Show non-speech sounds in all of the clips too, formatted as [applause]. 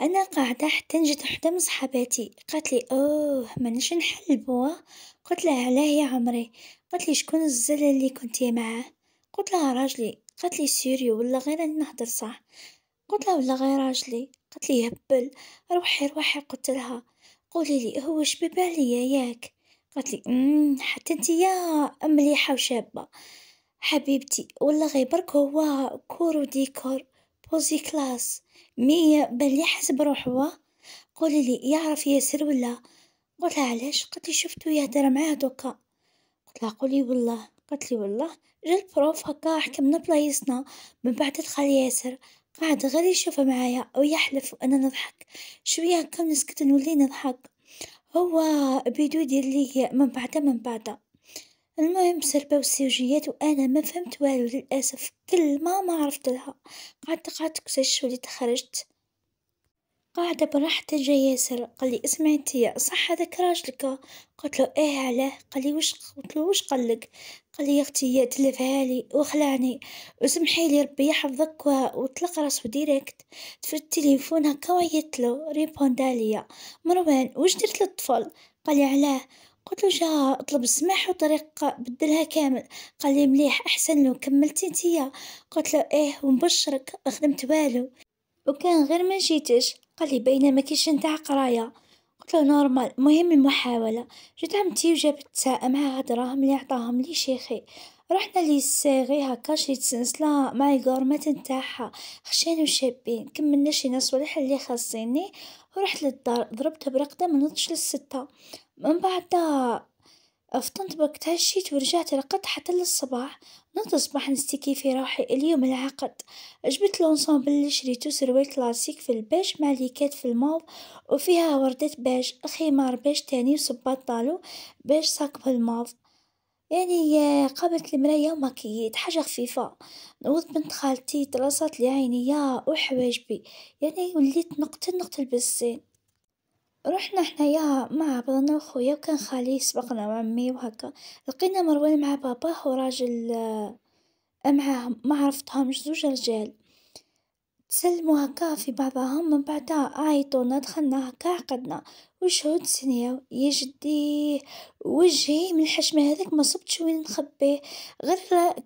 أنا قاعدة حتى نجت حدا من صحباتي قالتلي أوه مانيش نحل بوا، قلتلها علاه يا عمري؟ قالتلي شكون الزلة اللي كنتي معاه؟ قلتلها راجلي، قالتلي سيريو ولا غير نهضر نهدر صح؟ قلتلها ولا غير راجلي، قالتلي هبل روحي روحي قلتلها قوليلي هو واش بباليا ياك؟ قالتلي أمم حتى نتيا مليحة وشابة حبيبتي ولا غي برك هو كور وديكور. بوزي كلاس مي بلي حسب روحو قوليلي يعرف ياسر ولا قلتلها علاش لي شفتو يهدر معاه دوكا قلتلها قولي والله لي والله جا البروف هكا حكمنا بلايصنا من بعد دخل ياسر قعد غير يشوف معايا ويحلف وانا نضحك شوية كم نسكت نولي نضحك هو بيدو لي من بعد من بعد المهم سربوا السيوجيات وانا ما فهمت والو للاسف كلمه ما عرفت لها قعدت قعدت كسش وليت خرجت قاعده براحتي جا ياسر قال لي اسمعي انت صح هذاك راجلك قلت له ايه علاه قال لي واش قلت له واش قال لك قال لي يا اختي تلفها لي وخلعني وسمحي لي ربي يحفظك وطلق راسو ديريكت تفرد التليفون هكا وعيطت له ريبوندا مروان واش درت للطفل قال لي علاه قلت له جا طلب السماح وطريق بدلها كامل قال لي مليح احسن له كملتي انتيا قلت له ايه ومبشرك ما خدمت والو وكان غير ما جيتش قال لي باينه كيش نتاع قرايه قلت له نورمال مهم المحاوله جيت عمتي وجابت ساعه معها دراهم اللي عطاهم لي شيخي رحنا لي الساغي هكا شي تسنسلا مع الكورمات نتاعها خشين شابين كملنا شي ناس ولا اللي خاصيني ورحت للدار ضربت برقدة منضتش للستة، من بعد فطنت وقتها شيت ورجعت رقدت حتى للصباح، نضت الصباح نستكي في روحي اليوم العقد، جبت لونسومبل اللي شريتو سروال كلاسيك في البيج مع ليكات في الموف وفيها وردة بيج، خمار بيج تاني وصباط طالو بيج ساق بالموف. يعني قابلت المراية ومكيت حاجة خفيفة نوض بنت خالتي ترصات لي عينيا بي يعني وليت نقتل نقتل بالزين رحنا حنايا مع بابانا وخويا وكان خالي سبقنا وعمي وهكا لقينا مروان مع باباه وراجل آه، معاهم ما عرفتهمش زوج رجال تسلموا هكا في بعضهم من بعدها عيطونا دخلنا هكا عقدنا وشهود سنية يا وجهي من الحشمة هذاك ما صبتش وين نخبيه غير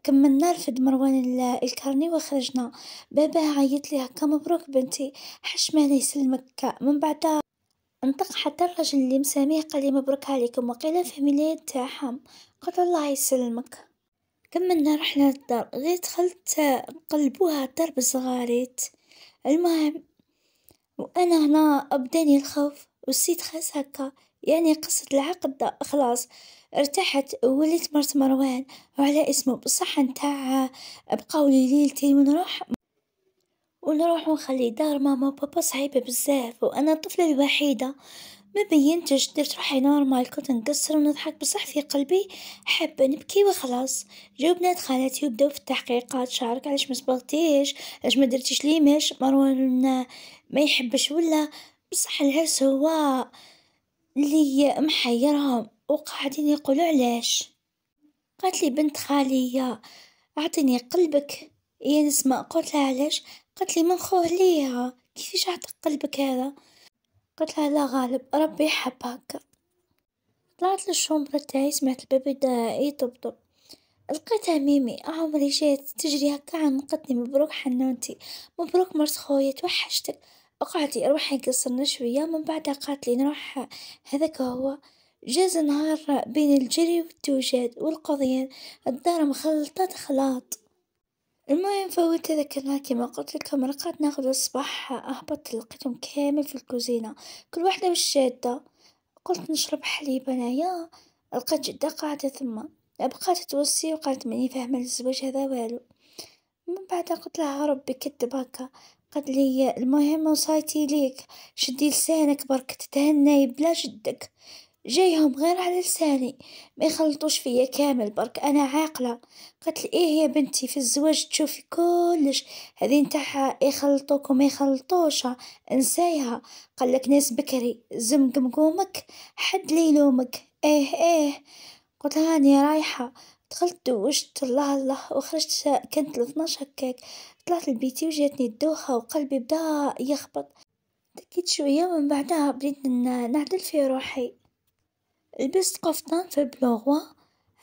كملنا رفد مروان الكرني وخرجنا بابا عيط لي هكا مبروك بنتي حشمة لي يسلمك من بعدها انطق حتى الرجل اللي مساميه قال لي مبروك عليكم وقيل فهمي لي تاعهم قلت الله يسلمك كملنا رحنا الدار غير دخلت قلبوها دار بالزغاريت المهم وأنا هنا بداني الخوف وسيت خاس هكا يعني قصة العقد خلاص ارتحت وليت مرت مروان وعلى اسمه بصح نتاع بقاو لي ليلتين ونروح ونروح ونخلي دار ماما وبابا صعيبة بزاف وانا الطفلة الوحيدة ما بينتش درت روحي نورمال كنت نقصر ونضحك بصح في قلبي حابة نبكي وخلاص جاو بنات خالاتي وبداو في التحقيقات شارك علاش ما صبغتيش علاش ما درتيش ليمش مروان ما يحبش ولا بصح الهرس هو اللي محيرهم وقاعدين يقولوا علاش قالت لي بنت خالية اعطيني قلبك يا إيه نسمة قلت لها علاش قالت لي منخوه ليها كيفاش عطاك قلبك هذا قلت لها لا غالب ربي يحب هكا، طلعت للشومبرة تاعي سمعت الباب يدا يطبطب، لقيتها ميمي عمري جات تجري هكا عنقتني مبروك حنونتي مبروك مرت خويا توحشتك، قعدي روحي قصرنا شوية من بعدها قالتلي نروح هذاك هو، جاز نهار بين الجري والتوجد والقضيان الدار مخلطات خلاط. المهم فوت ذكرناه كما قلت لكم رقعت ناخذ الصباح أهبط لقيتهم كامل في الكوزينة كل واحدة بالشادة قلت نشرب حليب أنايا لقيت جدة قاعدة ثما بقات توصي وقالت ماني فاهمة الزواج هذا والو من بعد قلت لها ربي كتب هكا قد لي المهم وصايتي ليك شدي لسانك برك تتهناي بلا جدك جايهم غير على لساني ما يخلطوش فيا كامل برك انا عاقله قالت لي ايه يا بنتي في الزواج تشوفي كلش هذه نتاعها يخلطوك وما يخلطوش انسايها قال لك ناس بكري زم قمقومك حد ليلومك ايه ايه قلت هاني رايحه دخلت دوشت الله الله وخرجت كانت الاثناش هكاك طلعت لبيتي وجاتني الدوخة وقلبي بدا يخبط دكيت شوية ومن بعدها بديت نعدل في روحي لبست قفطان في بلوغوا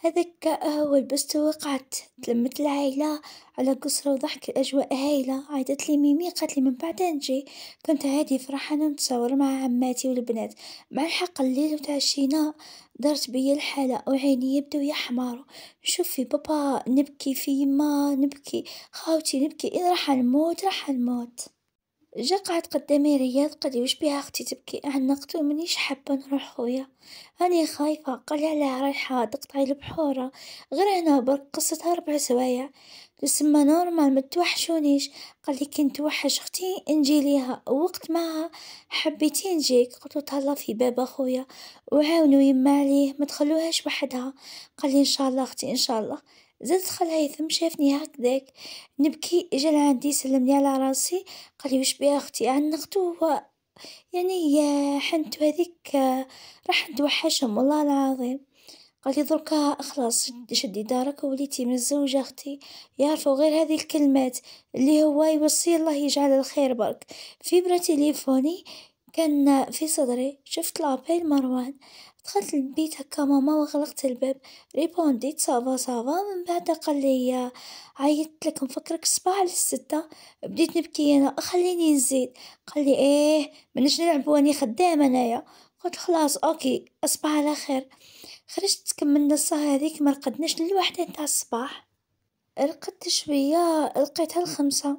هذاك هو لبستو وقعت تلمت العايلة على قصرة وضحك الأجواء هايلة عيطتلي ميمي لي من بعدها نجي كنت هادي فرحانة نتصور مع عماتي والبنات مع الحق الليل وتعشينا دارت بيا الحالة وعيني يبدو يحمر نشوف في بابا نبكي في ما نبكي خاوتي نبكي إيه راح نموت راح نموت جا قعد قدامي رياض قال واش بيها اختي تبكي عنقتو مانيش حابه نروح خويا راني خايفه قال علاه رايحه تقطعي البحوره غير هنا برك قصتها ربع سوايع تسمى نورمال ما توحشونيش قال لي كنت وحش اختي نجي ليها وقت ما حبيتي نجيك قلت له تهلا في بابا خويا وعاونوا يما عليه ما تخلوهاش وحدها قال لي ان شاء الله اختي ان شاء الله زاد خال هيثم شافني هكذاك نبكي جا لعندي سلمني على راسي قالي وش بيا اختي عنقتو هو يعني يا حنتو هذيك راح نتوحشهم والله العظيم قال لي دركا خلاص شدي دارك وليتي من الزوجة اختي يعرفوا غير هذه الكلمات اللي هو يوصي الله يجعل الخير برك في برا تليفوني كان في صدري شفت لابيل مروان دخلت البيت هكا ماما وغلقت الباب ريبونديت صافا صافا من بعد قال لي عيطت لك نفكرك الصباح على الستة بديت نبكي انا أه، خليني نزيد قال لي ايه منش نلعب واني خدامه انايا قلت خلاص اوكي اصبح على خير خرجت كملنا السهرة هذيك ما رقدناش للوحدة تاع الصباح رقدت شوية لقيتها الخمسة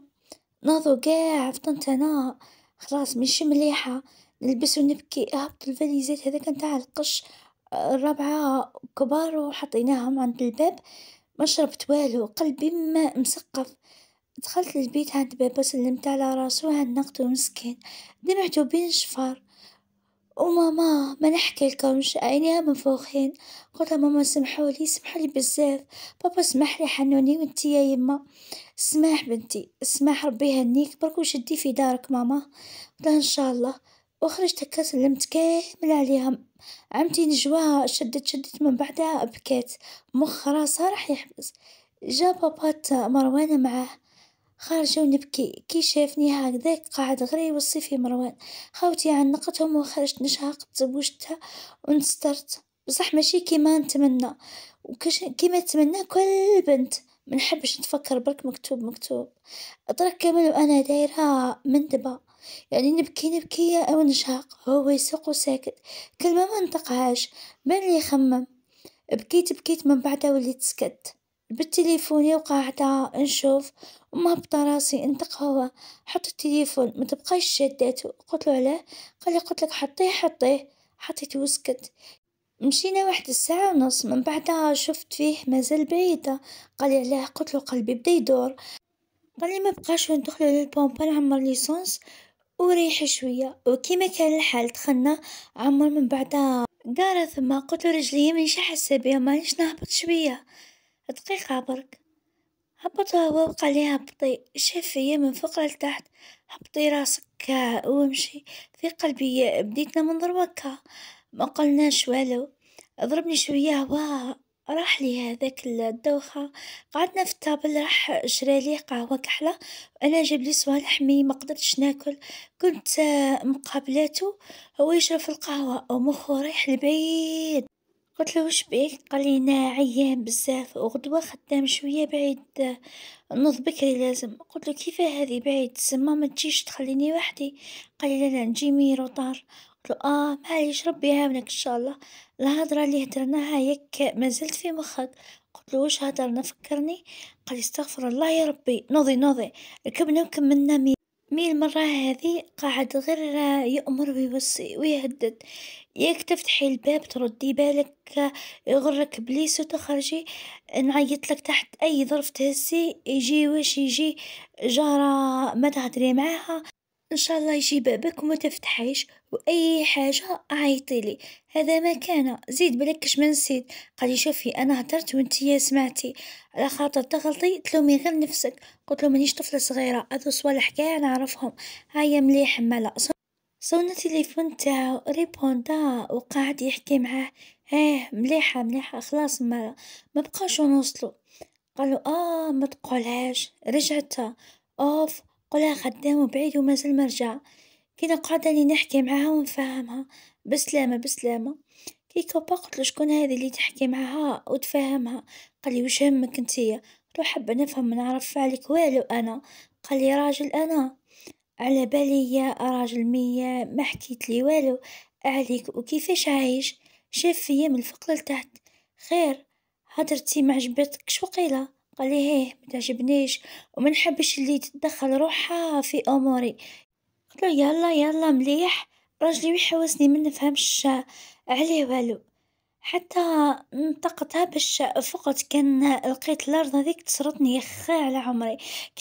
ناضو قاع فطنت انا خلاص مش مليحة نلبس ونبكي هبط آه، الفاليزات كان نتاع القش آه، الربعة كبار وحطيناهم عند الباب ما شربت والو قلبي ما مسقف دخلت للبيت عند بابا سلمت على راسو نقط مسكين دمعتو بين شفار وماما ما نحكي لكمش عينيها منفوخين قلت ماما سمحولي سمحولي بزاف بابا سمح لي حنوني وانتي يا يما سماح بنتي سماح ربي يهنيك برك وشدي في دارك ماما قلت ان شاء الله وخرجت هكا سلمت كامل عليها عمتي نجواها شدت شدت من بعدها بكيت مخ راسها راح يحبس جا بابا مروان معاه خارجة ونبكي كي شافني هكذاك قاعد غري يوصي في مروان خاوتي عنقتهم وخرجت نشهق تزوجتها ونسترت بصح ماشي كيما نتمنى وكش كيما نتمنى كل بنت منحبش نتفكر برك مكتوب مكتوب اترك كامل وانا دايرها دبا يعني نبكي نبكية أو نشهق هو يسوق وساكت كلمة ما نطقهاش بان لي يخمم بكيت بكيت من بعدها وليت سكت بالتليفوني وقاعدة نشوف وما راسي انتق هو حط التليفون ما تبقاش شداته قلت له علاه قال لي قلت لك حطيه حطيه حطيته وسكت مشينا واحد الساعة ونص من بعدها شفت فيه مازال بعيدة قال لي علاه قلت له قلبي بدا يدور قال لي ما بقاش وندخلوا للبومبا نعمر ليسونس وريح شوية وكيما كان الحال دخلنا عمر من بعدها دار ثما قلت رجلي من شي حاسه بيها مانيش نهبط شويه دقيقه برك هبط هو وقع لي هبطي شاف من فوق لتحت هبطي راسك وامشي في قلبي بديتنا من ضربك ما قلناش والو ضربني شويه هوا راح لي هذاك الدوخة قعدنا في الطابل راح لي قهوة كحلة وأنا جابلي صوالح مي قدرتش ناكل كنت آه، مقابلاتو هو يشرب في القهوة ومخو رايح لبعيد قلت له وش بيك قال انا عيان بزاف وغدوه خدام شويه بعيد نوض بكري لازم قلت له كيف هذه بعيد سما ما تجيش تخليني وحدي قال لي لا لا نجي مي روطار قلت له آه معليش ربي يعاونك إن شاء الله الهضرة اللي هدرناها ياك مازلت في مخك قلت له واش هدرنا فكرني قال استغفر الله يا ربي نوضي نوضي ركبنا وكملنا مي مي المرة هذه قاعد غير يأمر ويوصي ويهدد ياك تفتحي الباب تردي بالك يغرك بليس وتخرجي نعيط لك تحت أي ظرف تهسي يجي واش يجي جارة ما تهدري معاها إن شاء الله يجي بابك وما تفتحيش وأي حاجة عيطيلي هذا مكانه زيد بلكش من نسيت قال شوفي انا هدرت يا سمعتي على خاطر تغلطي تلومي غير نفسك قلت له مانيش طفله صغيره هذو صوالح كاع نعرفهم هيا مليح مالا صون التليفون تاعو ريبوندا وقعد يحكي معاه ايه مليحه مليحه خلاص مالا ما بقاش نوصلو قالوا اه ما تقولهاش رجعتها اوف قولها خدام وبعيد ومازال ما رجع كنا قاعدة نحكي معاها ونفهمها بسلامة بسلامة، كي قلت قلتلو شكون هاذي اللي تحكي معاها وتفهمها، قالي وش همك انتيا تو حابة نفهم نعرف عليك والو أنا، قالي راجل أنا على يا راجل ميا لي والو عليك وكيفاش عايش، شاف فيا من الفوق لتحت خير هدرتي معجبتكش قال قالي هيه متعجبنيش ومنحبش اللي تتدخل روحها في أموري. له يلا يلا مليح راجلي ويحوسني منفهمش عليه والو، حتى نطقتها باش فقت كان لقيت الأرض هاذيك تسرطني يخي على عمري،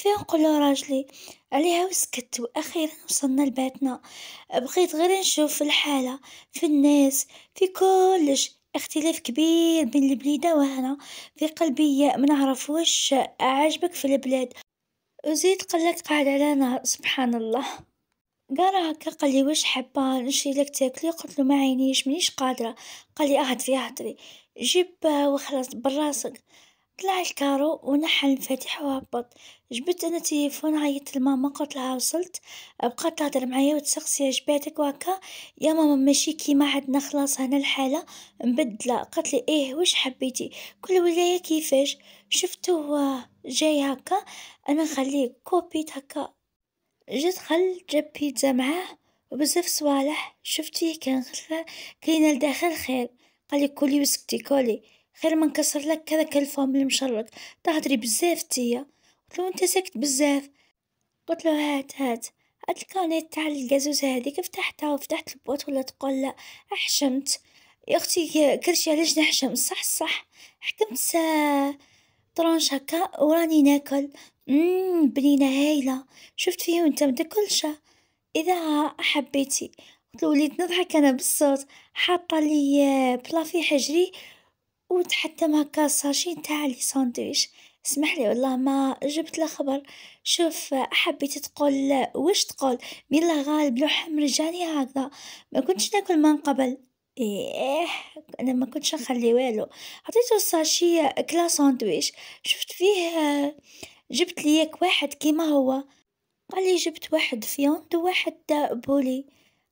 نقول نقولو راجلي عليها وسكت وأخيرا وصلنا لبيتنا، بغيت غير نشوف الحالة في الناس في كلش اختلاف كبير بين البليدة وهنا، في قلبي منعرفوش عاجبك في البلاد وزيد قلك قاعد على نار سبحان الله. قال هكا قال لي واش حابه نشري لك تاكلي قلت له ما عينيش مانيش قادره قال لي اهدري اهدري جيب آه، وخلاص براسك طلع الكارو ونحى المفاتيح وهبط جبت انا تليفون عيطت لماما قلت لها وصلت بقات تهضر معايا وتسقسي عجباتك وهكا يا ماما ماشي كيما عندنا خلاص هنا الحاله مبدله قالت لي ايه واش حبيتي كل ولايه كيفاش شفتو آه، جاي هكا انا نخليه كوبيت هكا جيت خل جاب بيتزا معاه وبزاف صوالح شفتيه كان غرفة كاينة لداخل خير قال لي كولي وسكتي كولي خير ما نكسر لك هذاك الفم المشرد تهضري بزاف تيا قلت له انت ساكت بزاف قلت له هات هات هاد الكانيت تاع الكازوز هذيك فتحتها وفتحت البوط ولا تقول لا حشمت يا اختي كرشي علاش نحشم صح صح حكمت ترونش طرونش هكا وراني ناكل مم بنينة هايلة شفت فيها وانت شيء اذا حبيتي قلت وليت نضحك انا بالصوت حاطه لي آه، بلا في حجري وتحتم هكا الساشي تاع لي ساندويش اسمح لي والله ما جبت له خبر شوف آه، حبيت تقول آه، واش تقول بالله غالب لحم رجاني هكذا ما كنتش ناكل من قبل ايه انا ما كنتش نخلي والو عطيته الساشي كلا ساندويش شفت فيه جبت ليك واحد كيما هو قال لي جبت واحد فيوند وواحد تاع بولي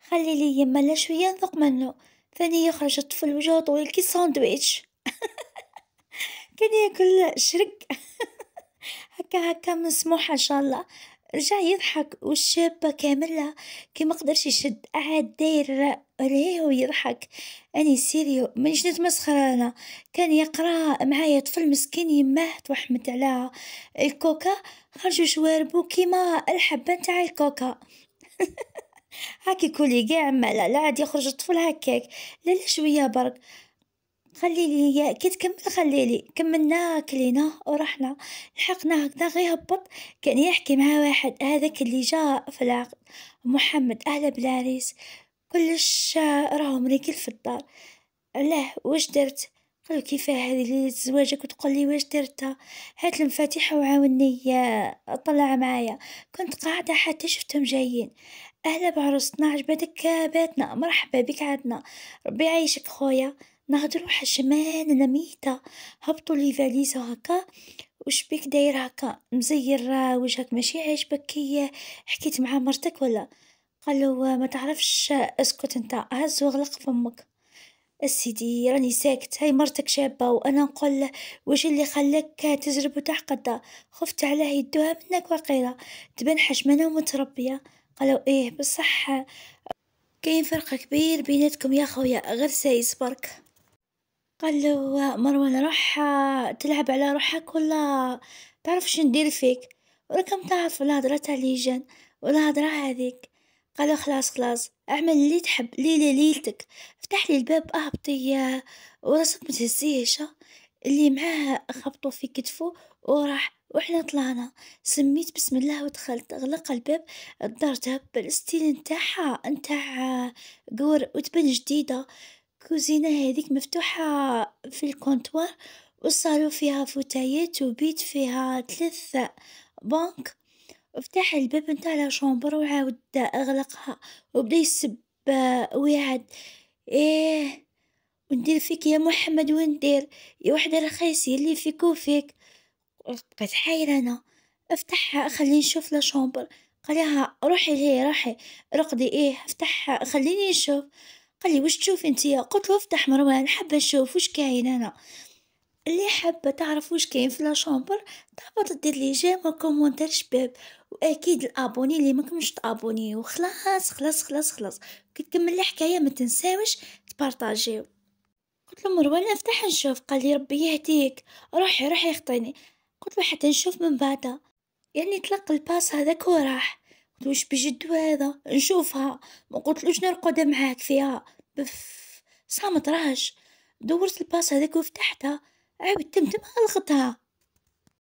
خلي لي يما لا شويه نذوق منه ثاني يخرج الطفل وجهه طويل كي ساندويتش [laughs] كان ياكل شرق [laughs] هكا هكا مسموح ان شاء الله رجع يضحك والشابة كاملة كي ما قدرش يشد قعد داير ليه ويضحك اني سيريو مانيش نتمسخر انا كان يقرا معايا طفل مسكين يمهت توحمت على الكوكا خرجوا شواربو كيما الحبة نتاع الكوكا [laughs] هاكي كولي كاع عماله لا عاد يخرج الطفل هكاك لا شويه برك خلي لي كي تكمل خلي لي كملنا كلينا ورحنا لحقنا هكذا غير هبط كان يحكي مع واحد هذاك اللي جاء في العقد محمد اهلا بلاريس كلش راهم رجال في الدار لا واش درت قالو كيف هذه اللي زواجك وتقول لي واش درتها هات المفاتيح وعاوني آه، طلع معايا كنت قاعدة حتى شفتهم جايين اهلا بعروستنا عجبتك باتنا مرحبا بك عندنا ربي يعيشك خويا نهض حشمان انا ميتة هبطوا لي فاليز هكا وش بيك داير هكا مزير وجهك ماشي عاجبك كي حكيت مع مرتك ولا قالو ما تعرفش اسكت انت هز وغلق فمك السيدي راني ساكت هاي مرتك شابة وأنا نقول وش اللي خلاك تجرب وتحقد خفت على يدوها منك وقيلة تبان حشمانة ومتربية قالوا ايه بصح كاين فرق كبير بيناتكم يا خويا غير سايس برك قال له مروان روح تلعب على روحك ولا تعرف شو ندير فيك ولا كم تعرف الهضرة تاع ليجان ولا هضرة هذيك قال خلاص خلاص اعمل اللي تحب ليلة ليلتك افتح لي الباب اهبطي وراسك متهزيش اللي معاه خبطو في كتفه وراح واحنا طلعنا سميت بسم الله ودخلت غلق الباب الدار تهبل الستيل نتاعها نتاع قور وتبان جديده كوزينة هذيك مفتوحة في الكونتوار والصالون فيها فتيات وبيت فيها ثلاث بنك وفتح الباب نتاع لا شومبر وعاود اغلقها وبدا يسب ويعد ايه وندير فيك يا محمد وندير يا وحدة رخيصي اللي فيك وفيك بقيت حايرة أنا افتحها خليني نشوف لا شومبر قالها روحي ليه روحي رقدي ايه افتحها خليني نشوف قال لي واش تشوف انتيا قلت له افتح مروان حابه نشوف واش كاين انا اللي حابه تعرف واش كاين في لا شومبر تهبط دير لي جيم وكومونتير شباب واكيد الابوني اللي ماكمش تابوني وخلاص خلاص خلاص خلاص كي تكمل الحكايه ما تنساوش تبارطاجيو قلت له مروان افتح نشوف قال لي ربي يهديك روحي روحي خطيني قلت له حتى نشوف من بعدها يعني تلقى الباس هذاك وراح قلت وش بجدو هذا نشوفها ما قلتلوش نرقد معاك فيها بف صامت راهش دورت الباص هذاك وفتحتها عاود تمتم غلقتها